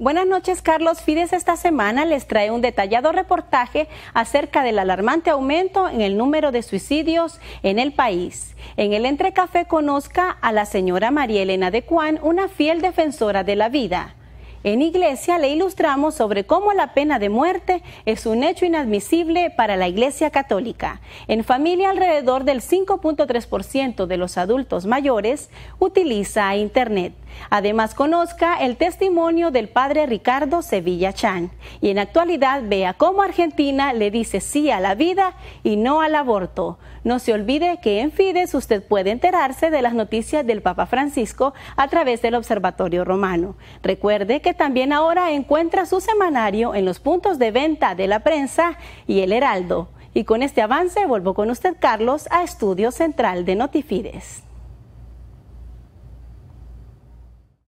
Buenas noches, Carlos. Fides esta semana les trae un detallado reportaje acerca del alarmante aumento en el número de suicidios en el país. En el Entrecafé conozca a la señora María Elena de Cuán, una fiel defensora de la vida. En Iglesia le ilustramos sobre cómo la pena de muerte es un hecho inadmisible para la Iglesia Católica. En familia, alrededor del 5.3% de los adultos mayores utiliza Internet. Además, conozca el testimonio del padre Ricardo Sevilla Chan y en actualidad vea cómo Argentina le dice sí a la vida y no al aborto. No se olvide que en Fides usted puede enterarse de las noticias del Papa Francisco a través del Observatorio Romano. Recuerde que también ahora encuentra su semanario en los puntos de venta de la prensa y el Heraldo. Y con este avance vuelvo con usted, Carlos, a Estudio Central de Notifides.